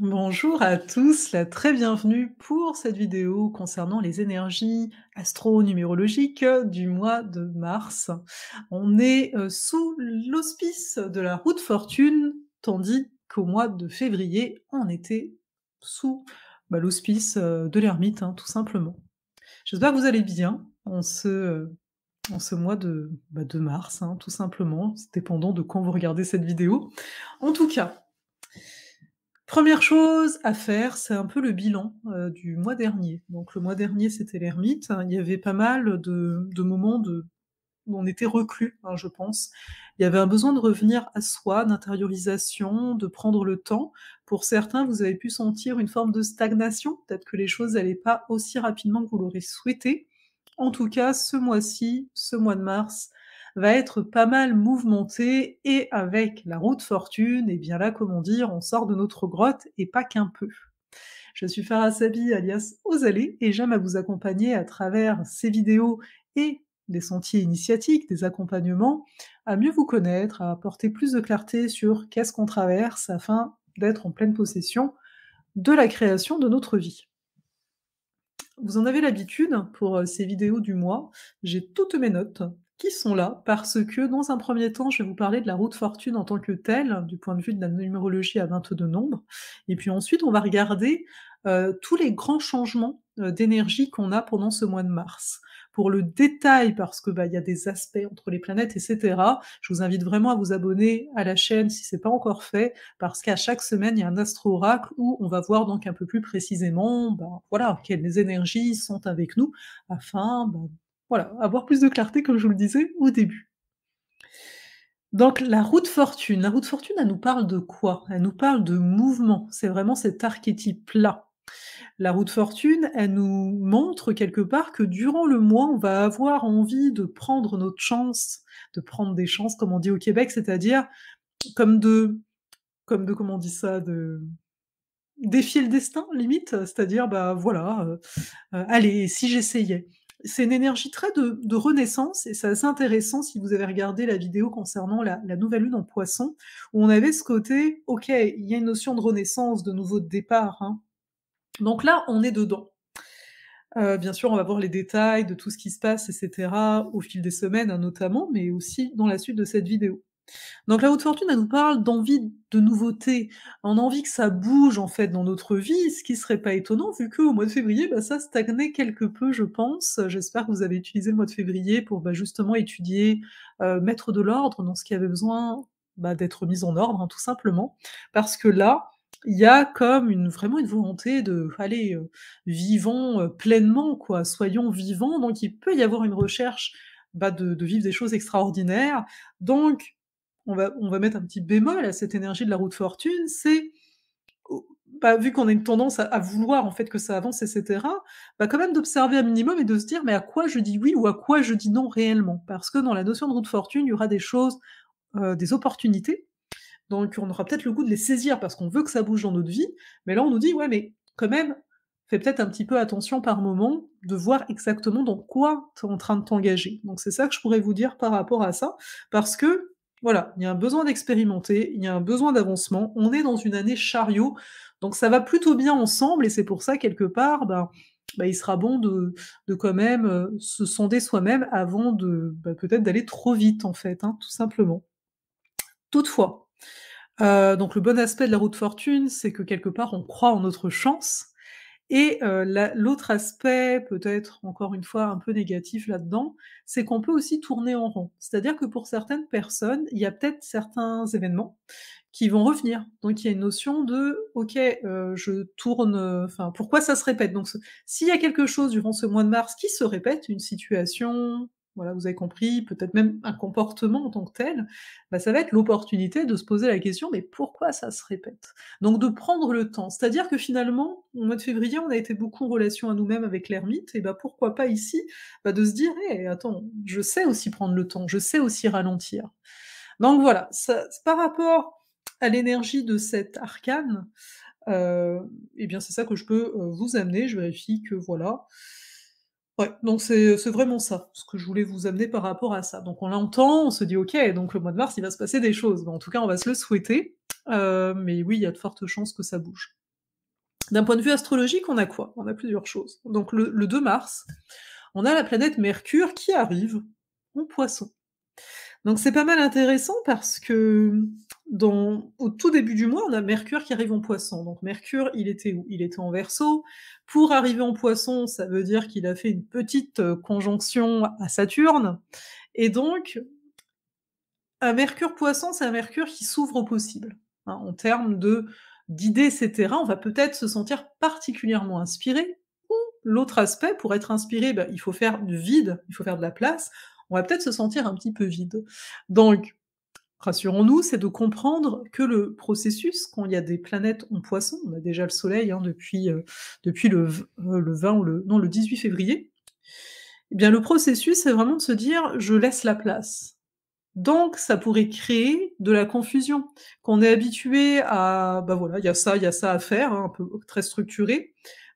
Bonjour à tous, la très bienvenue pour cette vidéo concernant les énergies astro-numérologiques du mois de mars. On est euh, sous l'hospice de la route fortune, tandis qu'au mois de février, on était sous bah, l'hospice euh, de l'ermite, hein, tout simplement. J'espère que vous allez bien en ce, euh, mois de, bah, mars, hein, tout simplement, dépendant de quand vous regardez cette vidéo. En tout cas, Première chose à faire, c'est un peu le bilan euh, du mois dernier. Donc le mois dernier, c'était l'ermite. Il y avait pas mal de, moments de, où on était reclus, hein, je pense. Il y avait un besoin de revenir à soi, d'intériorisation, de prendre le temps. Pour certains, vous avez pu sentir une forme de stagnation. Peut-être que les choses n'allaient pas aussi rapidement que vous l'aurez souhaité. En tout cas, ce mois-ci, ce mois de mars, va être pas mal mouvementée et avec la route fortune, et eh bien là, comment dire, on sort de notre grotte et pas qu'un peu. Je suis Farah Sabi alias Osalé et j'aime à vous accompagner à travers ces vidéos et des sentiers initiatiques, des accompagnements, à mieux vous connaître, à apporter plus de clarté sur qu'est-ce qu'on traverse afin d'être en pleine possession de la création de notre vie. Vous en avez l'habitude pour euh, ces vidéos du mois, j'ai toutes mes notes qui sont là parce que dans un premier temps, je vais vous parler de la route fortune en tant que telle, du point de vue de la numérologie à 22 nombres. Et puis ensuite, on va regarder euh, tous les grands changements euh, d'énergie qu'on a pendant ce mois de mars. Pour le détail, parce que bah, il y a des aspects entre les planètes, etc., je vous invite vraiment à vous abonner à la chaîne si c'est pas encore fait, parce qu'à chaque semaine, il y a un astro-oracle où on va voir donc un peu plus précisément bah, voilà, quelles énergies sont avec nous afin bah, voilà, avoir plus de clarté, comme je vous le disais au début. Donc la roue de fortune, la roue de fortune, elle nous parle de quoi Elle nous parle de mouvement. C'est vraiment cet archétype-là. La roue de fortune, elle nous montre quelque part que durant le mois, on va avoir envie de prendre notre chance, de prendre des chances, comme on dit au Québec, c'est-à-dire comme de, comme de, comment on dit ça, de défier le destin, limite, c'est-à-dire, bah voilà, euh, euh, allez, si j'essayais c'est une énergie très de, renaissance et c'est assez intéressant si vous avez regardé la vidéo concernant la, nouvelle lune en poisson, où on avait ce côté, ok, il y a une notion de renaissance, de nouveau départ. Hein. Donc là, on est dedans. Euh, bien sûr, on va voir les détails de tout ce qui se passe, etc., au fil des semaines hein, notamment, mais aussi dans la suite de cette vidéo. Donc la haute fortune, elle nous parle d'envie de nouveauté, en envie que ça bouge en fait dans notre vie, ce qui serait pas étonnant vu qu'au mois de février, bah, ça stagnait quelque peu, je pense. J'espère que vous avez utilisé le mois de février pour bah, justement étudier, euh, mettre de l'ordre dans ce qui avait besoin bah, d'être mis en ordre, hein, tout simplement, parce que là, il y a comme une, vraiment une volonté de, aller vivant euh, vivons euh, pleinement, quoi, soyons vivants. Donc il peut y avoir une recherche de, vivre des choses extraordinaires. Donc on va, mettre un petit bémol à cette énergie de la route de fortune, c'est bah, vu qu'on a une tendance à, vouloir en fait que ça avance, etc., bah, quand même d'observer un minimum et de se dire mais à quoi je dis oui ou à quoi je dis non réellement. Parce que dans la notion de route de fortune, il y aura des choses, euh, des opportunités, donc on aura peut-être le goût de les saisir parce qu'on veut que ça bouge dans notre vie, mais là on nous dit ouais mais quand même, fais peut-être un petit peu attention par moment de voir exactement dans quoi tu es en train de t'engager. Donc c'est ça que je pourrais vous dire par rapport à ça, parce que voilà, il y a un besoin d'expérimenter, il y a un besoin d'avancement. On est dans une année chariot, donc ça va plutôt bien ensemble et c'est pour ça, quelque part, ben, ben il sera bon de, de quand même euh, se sonder soi-même avant de ben, peut-être d'aller trop vite, en fait, hein, tout simplement. Toutefois, euh, donc le bon aspect de la route fortune, c'est que quelque part, on croit en notre chance. Et euh, l'autre aspect, peut-être encore une fois un peu négatif là-dedans, c'est qu'on peut aussi tourner en rond. C'est-à-dire que pour certaines personnes, il y a peut-être certains événements qui vont revenir. Donc il y a une notion de OK, euh, je tourne. Enfin, pourquoi ça se répète Donc s'il y a quelque chose durant ce mois de mars qui se répète, une situation, voilà, vous avez compris, peut-être même un comportement en tant que tel, bah, ça va être l'opportunité de se poser la question, mais pourquoi ça se répète Donc de prendre le temps. C'est-à-dire que finalement, au mois de février, on a été beaucoup en relation à nous-mêmes avec l'ermite, et bah, pourquoi pas ici bah, de se dire, Hé, eh, attends, je sais aussi prendre le temps, je sais aussi ralentir. Donc voilà, ça, par rapport à l'énergie de cet arcane, et euh, eh bien c'est ça que je peux euh, vous amener. Je vérifie que voilà donc c'est vraiment ça, ce que je voulais vous amener par rapport à ça. Donc on l'entend, on se dit ok, donc le mois de mars, il va se passer des choses. En tout cas, on va se le souhaiter. Euh, mais oui, il y a de fortes chances que ça bouge. D'un point de vue astrologique, on a quoi On a plusieurs choses. Donc le, le 2 mars, on a la planète Mercure qui arrive en poisson. Donc c'est pas mal intéressant parce que au tout début du mois, on a Mercure qui arrive en poisson. Donc Mercure, il était où Il était en verso. Pour arriver en poisson, ça veut dire qu'il a fait une petite euh, conjonction à Saturne. Et donc, un Mercure poisson, c'est un Mercure qui s'ouvre au possible. Hein, en termes de d'idées, etc., on va peut-être se sentir particulièrement inspiré. Ou l'autre aspect, pour être inspiré, ben, il faut faire du vide, il faut faire de la place. On va peut-être se sentir un petit peu vide. Donc, rassurons-nous, c'est de comprendre que le processus, quand il y a des planètes en poisson, on a déjà le Soleil hein, depuis, euh, depuis le, 20 euh, le, non, le 18 février, eh bien, le processus, c'est vraiment de se dire, je laisse la place. Donc, ça pourrait créer de la confusion. qu'on est habitué à, bah voilà, il y a ça, il y a ça à faire, hein, un peu très structuré,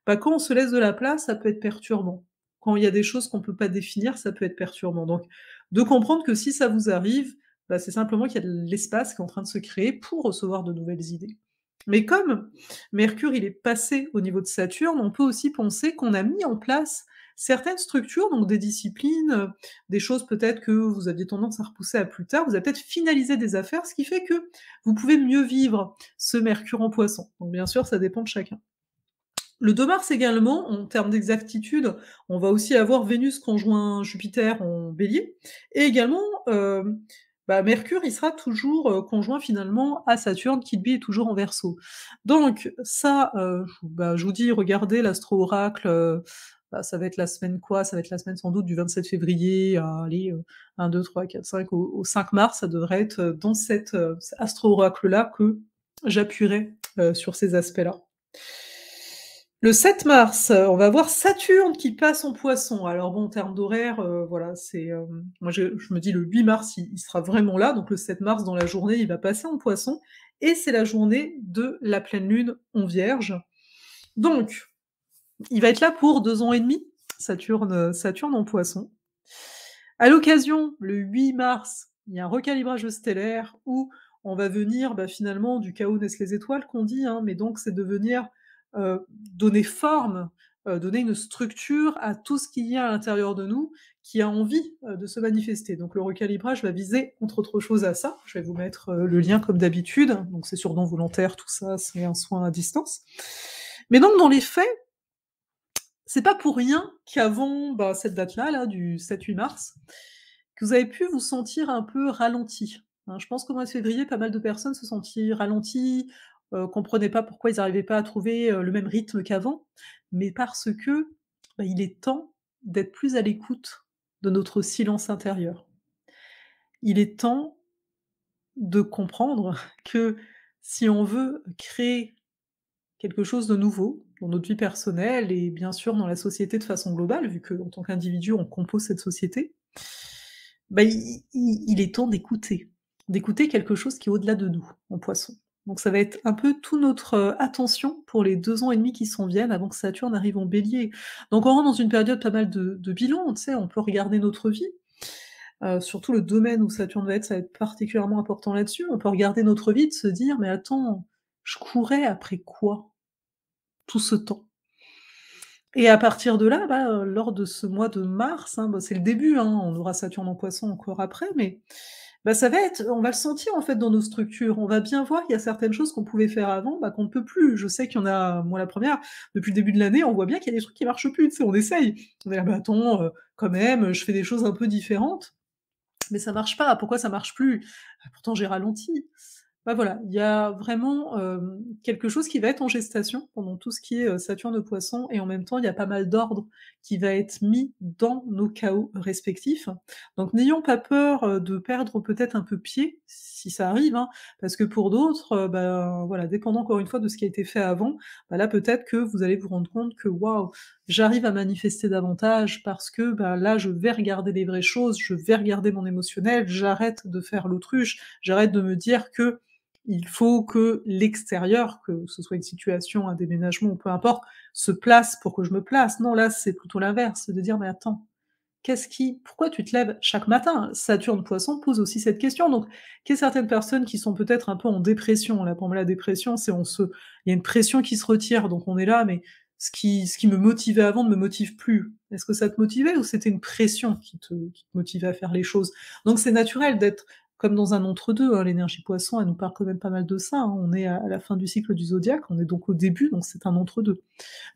bah quand on se laisse de la place, ça peut être perturbant. Quand il y a des choses qu'on ne peut pas définir, ça peut être perturbant. Donc, de comprendre que si ça vous arrive, bah, c'est simplement qu'il y a de l'espace qui est en train de se créer pour recevoir de nouvelles idées. Mais comme Mercure, il est passé au niveau de Saturne, on peut aussi penser qu'on a mis en place certaines structures, donc des disciplines, des choses peut-être que vous aviez tendance à repousser à plus tard, vous avez peut-être finalisé des affaires, ce qui fait que vous pouvez mieux vivre ce Mercure en poisson. Donc bien sûr, ça dépend de chacun. Le 2 mars également, en termes d'exactitude, on va aussi avoir Vénus conjoint Jupiter en bélier, et également euh, bah, Mercure, il sera toujours euh, conjoint finalement à Saturne, qui lui est toujours en verso. Donc ça, euh, bah, je vous dis, regardez l'astro-oracle, euh, bah, ça va être la semaine quoi Ça va être la semaine sans doute du 27 février, à, allez, 1, 2, 3, 4, 5, au, au, 5 mars, ça devrait être dans cet astro-oracle-là que j'appuierai sur ces aspects-là. Le 7 mars, euh, on va voir Saturne qui passe en poisson. Alors bon, en termes d'horaire, euh, voilà, c'est. Euh, moi, je, me dis le 8 mars, il, sera vraiment là. Donc le 7 mars, dans la journée, il va passer en poisson. Et c'est la journée de la pleine lune en vierge. Donc, il va être là pour deux ans et demi, Saturne, Saturne en poisson. À l'occasion, le 8 mars, il y a un recalibrage stellaire où on va venir bah, finalement du chaos naissent les étoiles qu'on dit, hein. mais donc c'est de venir euh, donner forme, euh, donner une structure à tout ce qu'il y a à l'intérieur de nous qui a envie euh, de se manifester. Donc le recalibrage va viser, entre autres choses, à ça. Je vais vous mettre le lien comme d'habitude. Donc c'est sur don volontaire, tout ça, c'est un soin à distance. Mais donc dans les faits, c'est pas pour rien qu'avant ben, cette date-là, là, du 7-8 mars, que vous avez pu vous sentir un peu ralenti. Hein, je pense qu'au mois de février, pas mal de personnes se sentirent ralenties, comprenez euh, comprenaient pas pourquoi ils n'arrivaient pas à trouver euh, le même rythme qu'avant, mais parce que bah, il est temps d'être plus à l'écoute de notre silence intérieur. Il est temps de comprendre que si on veut créer quelque chose de nouveau dans notre vie personnelle et bien sûr dans la société de façon globale, vu qu'en tant qu'individu, on compose cette société, bah, il, il, est temps d'écouter, d'écouter quelque chose qui est au-delà de nous en poisson. Donc ça va être un peu toute notre euh, attention pour les deux ans et demi qui s'en viennent avant que Saturne arrive en bélier. Donc on rentre dans une période pas mal de, bilan, tu sais, on peut regarder notre vie. Euh, surtout le domaine où Saturne va être, ça va être particulièrement important là-dessus. On peut regarder notre vie, de se dire, mais attends, je courais après quoi tout ce temps et à partir de là, bah, euh, lors de ce mois de mars, hein, bah, c'est le début, hein, on aura Saturne en poisson encore après, mais bah, ça va être, on va le sentir en fait dans nos structures. On va bien voir qu'il y a certaines choses qu'on pouvait faire avant, bah, qu'on ne peut plus. Je sais qu'il y en a, moi la première, depuis le début de l'année, on voit bien qu'il y a des trucs qui marchent plus. Tu sais, on essaye. On est là, ah, bah, attends, euh, quand même, je fais des choses un peu différentes, mais ça marche pas. Pourquoi ça marche plus ah, Pourtant j'ai ralenti bah voilà, il y a vraiment euh, quelque chose qui va être en gestation pendant tout ce qui est euh, Saturne de poisson, et en même temps, il y a pas mal d'ordre qui va être mis dans nos chaos respectifs. Donc n'ayons pas peur euh, de perdre peut-être un peu pied, si ça arrive, hein, parce que pour d'autres, bah, voilà, dépendant encore une fois de ce qui a été fait avant, bah là peut-être que vous allez vous rendre compte que waouh, j'arrive à manifester davantage parce que bah, là, je vais regarder les vraies choses, je vais regarder mon émotionnel, j'arrête de faire l'autruche, j'arrête de me dire que il faut que l'extérieur, que ce soit une situation, un déménagement ou peu importe, se place pour que je me place. Non, là, c'est plutôt l'inverse, de dire, mais attends, qu'est-ce qui, pourquoi tu te lèves chaque matin Saturne Poisson pose aussi cette question. Donc, quest y a certaines personnes qui sont peut-être un peu en dépression. Là, pour moi, la dépression, c'est on se, il y a une pression qui se retire, donc on est là, mais ce qui, ce qui me motivait avant ne me motive plus. Est-ce que ça te motivait ou c'était une pression qui te, qui te motivait à faire les choses Donc, c'est naturel d'être comme dans un entre-deux. Hein, l'énergie poisson, elle nous parle quand même pas mal de ça. Hein. on est à, la fin du cycle du zodiaque, on est donc au début, donc c'est un entre-deux.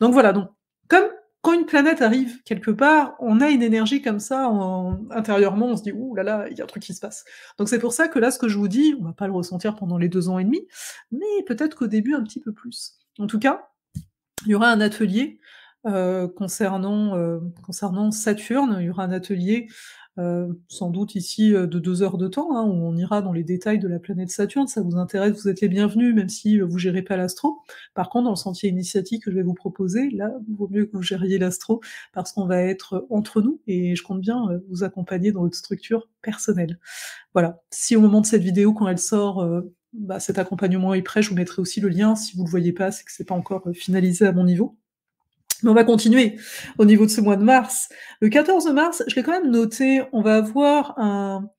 Donc voilà, donc comme quand une planète arrive quelque part, on a une énergie comme ça en... intérieurement, on se dit ouh là là, il y a un truc qui se passe. Donc c'est pour ça que là, ce que je vous dis, on va pas le ressentir pendant les deux ans et demi, mais peut-être qu'au début un petit peu plus. En tout cas, il y aura un atelier euh, concernant euh, concernant Saturne, il y aura un atelier euh, sans doute ici euh, de deux heures de temps, hein, où on ira dans les détails de la planète Saturne. Ça vous intéresse, vous êtes les bienvenus, même si euh, vous gérez pas l'astro. Par contre, dans le sentier initiatique que je vais vous proposer, là, il vaut mieux que vous gériez l'astro, parce qu'on va être entre nous, et je compte bien vous accompagner dans votre structure personnelle. Voilà. Si au moment de cette vidéo, quand elle sort, bah, cet accompagnement est prêt, je vous mettrai aussi le lien. Si vous ne le voyez pas, c'est que c'est pas encore finalisé à mon niveau. Mais on va continuer au niveau de ce mois de mars. Le 14 mars, je l'ai quand même noté, on va avoir un,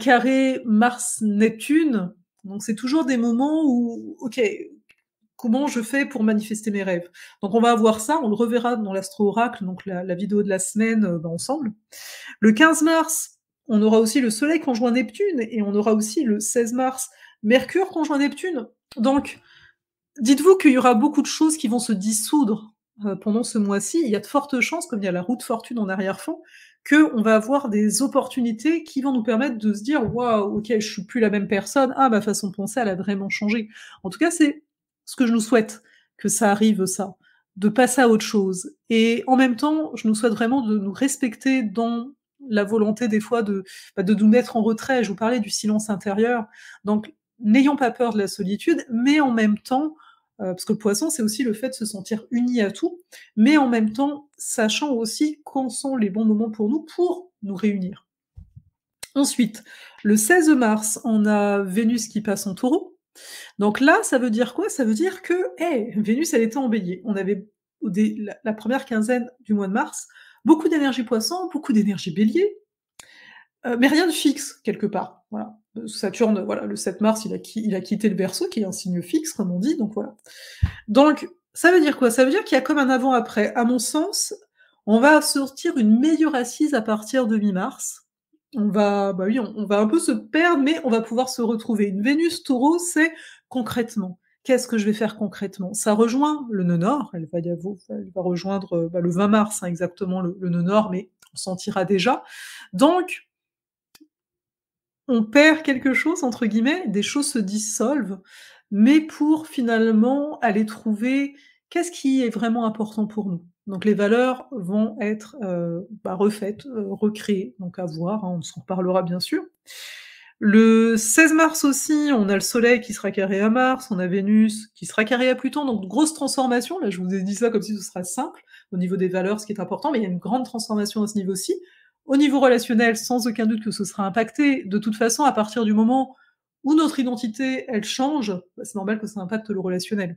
carré Mars-Neptune. Donc c'est toujours des moments où, ok, comment je fais pour manifester mes rêves Donc on va avoir ça, on le reverra dans l'astro-oracle, donc la, vidéo de la semaine euh, bah, ensemble. Le 15 mars, on aura aussi le Soleil conjoint Neptune et on aura aussi le 16 mars Mercure conjoint Neptune. Donc dites-vous qu'il y aura beaucoup de choses qui vont se dissoudre euh, pendant ce mois-ci, il y a de fortes chances, comme il y a la route fortune en arrière-fond, qu'on va avoir des opportunités qui vont nous permettre de se dire waouh, ok, je suis plus la même personne, ah, ma façon de penser, elle a vraiment changé. En tout cas, c'est ce que je nous souhaite, que ça arrive, ça, de passer à autre chose. Et en même temps, je nous souhaite vraiment de nous respecter dans la volonté des fois de, bah, de nous mettre en retrait. Je vous parlais du silence intérieur. Donc, n'ayons pas peur de la solitude, mais en même temps, euh, parce que le poisson, c'est aussi le fait de se sentir uni à tout, mais en même temps, sachant aussi quand sont les bons moments pour nous pour nous réunir. Ensuite, le 16 mars, on a Vénus qui passe en taureau. Donc là, ça veut dire quoi Ça veut dire que, Vénus, elle était en bélier. On avait, la, la première quinzaine du mois de mars, beaucoup d'énergie poisson, beaucoup d'énergie bélier, euh, mais rien de fixe, quelque part. Voilà. Saturne, voilà, le 7 mars, il a, il a quitté le berceau, qui est un signe fixe, comme on dit, donc voilà. Donc, ça veut dire quoi Ça veut dire qu'il y a comme un avant-après. À mon sens, on va sortir une meilleure assise à partir de mi-mars. On va, bah oui, on, va un peu se perdre, mais on va pouvoir se retrouver. Une Vénus taureau, c'est concrètement. Qu'est-ce que je vais faire concrètement Ça rejoint le nœud nord, elle va, y elle va rejoindre bah, le 20 mars, hein, exactement le, le nœud nord, mais on sentira déjà. Donc, on perd quelque chose, entre guillemets, des choses se dissolvent, mais pour finalement aller trouver qu'est-ce qui est vraiment important pour nous. Donc les valeurs vont être euh, bah, refaites, euh, recréées, donc à voir, hein, on s'en reparlera bien sûr. Le 16 mars aussi, on a le Soleil qui sera carré à Mars, on a Vénus qui sera carré à Pluton, donc grosse transformation. Là, je vous ai dit ça comme si ce serait simple au niveau des valeurs, ce qui est important, mais il y a une grande transformation à ce niveau-ci. Au niveau relationnel, sans aucun doute que ce sera impacté. De toute façon, à partir du moment où notre identité, elle change, bah, c'est normal que ça impacte le relationnel.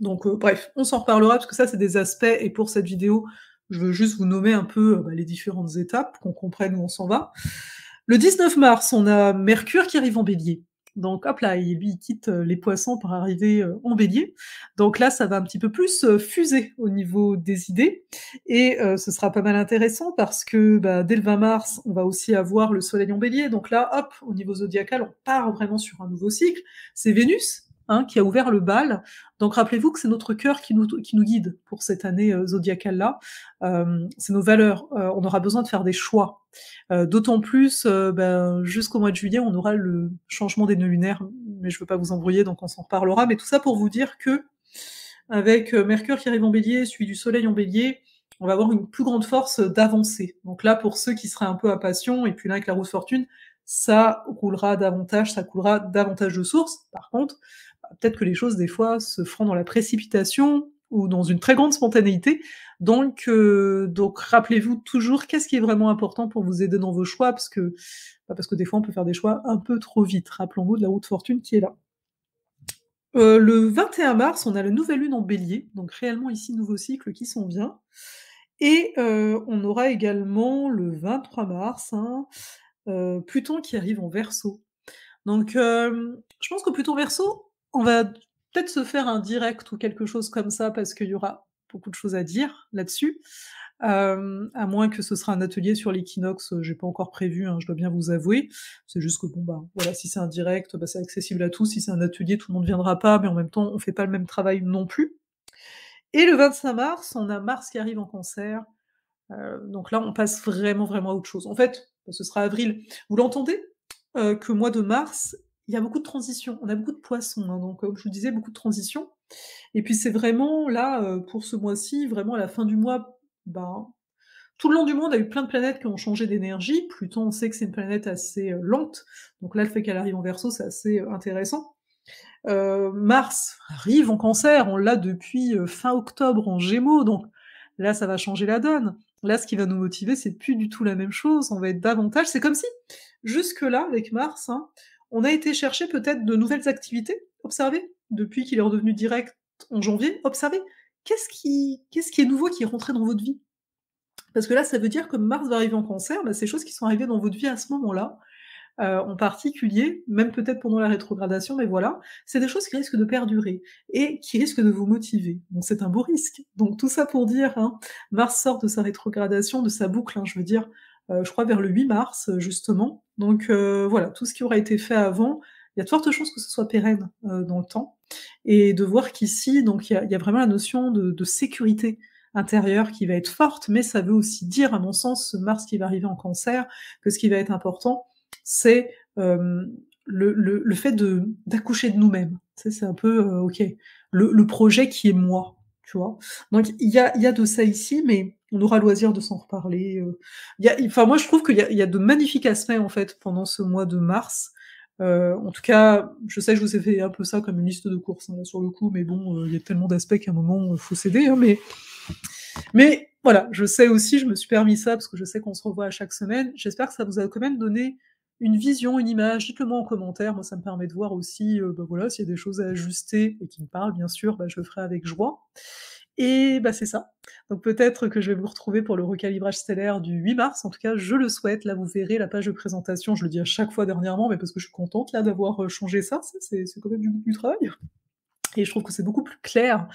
Donc euh, bref, on s'en reparlera parce que ça, c'est des aspects. Et pour cette vidéo, je veux juste vous nommer un peu euh, bah, les différentes étapes, qu'on comprenne où on s'en va. Le 19 mars, on a Mercure qui arrive en bélier. Donc hop là, et lui il quitte euh, les poissons pour arriver euh, en bélier. Donc là, ça va un petit peu plus fusé euh, fuser au niveau des idées. Et ce sera pas mal intéressant parce que bah, dès le 20 mars, on va aussi avoir le soleil en bélier. Donc là, hop, au niveau zodiacal, on part vraiment sur un nouveau cycle. C'est Vénus Hein, qui a ouvert le bal. Donc rappelez-vous que c'est notre cœur qui nous, guide pour cette année euh, zodiacale-là. Euh, c'est nos valeurs. Euh, on aura besoin de faire des choix. D'autant plus, ben, jusqu'au mois de juillet, on aura le changement des nœuds lunaires, mais je ne veux pas vous embrouiller, donc on s'en reparlera. Mais tout ça pour vous dire que avec Mercure qui arrive en bélier, celui du Soleil en bélier, on va avoir une plus grande force d'avancer. Donc là, pour ceux qui seraient un peu passion et puis là avec la roue fortune, ça roulera davantage, ça coulera davantage de sources. Par contre, peut-être que les choses, des fois, se feront dans la précipitation ou dans une très grande spontanéité. Donc, euh, donc rappelez-vous toujours qu'est-ce qui est vraiment important pour vous aider dans vos choix, parce que, bah, parce que des fois, on peut faire des choix un peu trop vite. Rappelons-nous de la haute fortune qui est là. Euh, le 21 mars, on a la nouvelle lune en bélier, donc réellement ici, nouveau cycle qui sont vient. Et euh, on aura également le 23 mars, hein, Pluton qui arrive en verso. Donc, je pense que Pluton verso, on va peut-être se faire un direct ou quelque chose comme ça parce qu'il y aura beaucoup de choses à dire là-dessus. Euh, à moins que ce sera un atelier sur l'équinoxe, j'ai pas encore prévu, hein, je dois bien vous avouer. C'est juste que bon bah voilà, si c'est un direct, bah, c'est accessible à tous. Si c'est un atelier, tout le monde viendra pas, mais en même temps, on fait pas le même travail non plus. Et le 25 mars, on a Mars qui arrive en cancer. Euh, donc là, on passe vraiment vraiment à autre chose. En fait, ce sera avril. Vous l'entendez euh, que mois de mars il y a beaucoup de transitions. On a beaucoup de poissons, hein, donc comme je vous disais, beaucoup de transitions. Et puis c'est vraiment là, euh, pour ce mois-ci, vraiment à la fin du mois, ben, tout le long du monde, a eu plein de planètes qui ont changé d'énergie. Pluton, on sait que c'est une planète assez euh, lente, donc là, le fait qu'elle arrive en verso, c'est assez euh, intéressant. Euh, Mars arrive en cancer, on l'a depuis fin octobre en gémeaux, donc là, ça va changer la donne. Là, ce qui va nous motiver, c'est plus du tout la même chose, on va être davantage. C'est comme si, jusque-là, avec Mars, hein, on a été chercher peut-être de nouvelles activités, Observez, depuis qu'il est redevenu direct en janvier, observez, qu'est-ce qui, qu'est-ce qui est nouveau qui est rentré dans votre vie Parce que là, ça veut dire que Mars va arriver en cancer, bah, C'est ces choses qui sont arrivées dans votre vie à ce moment-là, euh, en particulier, même peut-être pendant la rétrogradation, mais voilà, c'est des choses qui risquent de perdurer et qui risquent de vous motiver. c'est un beau risque. Donc tout ça pour dire, hein, Mars sort de sa rétrogradation, de sa boucle, hein, je veux dire, euh, je crois vers le 8 mars, euh, justement. Donc euh, voilà, tout ce qui aura été fait avant, il y a de fortes chances que ce soit pérenne dans le temps. Et de voir qu'ici, donc il y, a, vraiment la notion de, sécurité intérieure qui va être forte, mais ça veut aussi dire, à mon sens, ce Mars qui va arriver en cancer, que ce qui va être important, c'est le, fait de d'accoucher de nous-mêmes. C'est un peu, ok, le, projet qui est moi, tu vois. Donc il y a, y a de ça ici, mais on aura loisir de s'en reparler. Euh. Il y enfin, moi, je trouve qu'il y, y, a de magnifiques aspects en fait pendant ce mois de mars. Euh, en tout cas, je sais, je vous ai fait un peu ça comme une liste de courses hein, sur le coup, mais bon, euh, il y a tellement d'aspects qu'à un moment, il faut céder. Hein, mais, mais voilà, je sais aussi, je me suis permis ça parce que je sais qu'on se revoit à chaque semaine. J'espère que ça vous a quand même donné une vision, une image. Dites-le moi en commentaire. Moi, ça me permet de voir aussi, bah, voilà, s'il y a des choses à ajuster et qui me parlent, bien sûr, bah, je le ferai avec joie. Et bah c'est ça. Donc peut-être que je vais vous retrouver pour le recalibrage stellaire du 8 mars. En tout cas, je le souhaite. Là, vous verrez la page de présentation. Je le dis à chaque fois dernièrement, mais parce que je suis contente là d'avoir euh, changé ça. C'est quand même du, du travail. Et je trouve que c'est beaucoup plus clair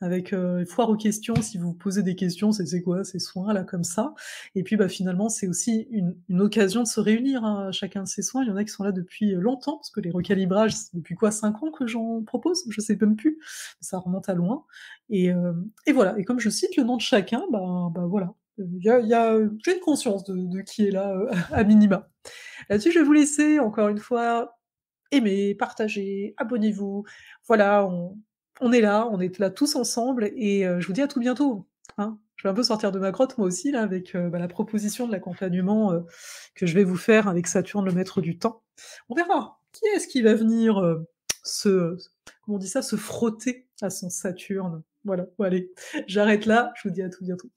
avec euh, foire aux questions. Si vous posez des questions, c'est quoi ces soins là comme ça. Et puis bah finalement c'est aussi une, une, occasion de se réunir à hein, chacun de ces soins. Il y en a qui sont là depuis euh, longtemps parce que les recalibrages depuis quoi cinq ans que j'en propose, je sais même plus. Ça remonte à loin. Et, euh, et voilà. Et comme je cite le nom de chacun, bah, bah voilà. Il y a, a une conscience de, de, qui est là euh, à minima. Là-dessus, je vais vous laisser encore une fois aimez, partagez, abonnez-vous. Voilà, on, est là, on est là tous ensemble et euh, je vous dis à tout bientôt. Hein. je vais un peu sortir de ma grotte moi aussi là avec euh, bah, la proposition de l'accompagnement euh, que je vais vous faire avec Saturne le maître du temps. On verra qui est-ce qui va venir se comment on dit ça se frotter à son Saturne. Voilà, allez, j'arrête là, je vous dis à tout bientôt.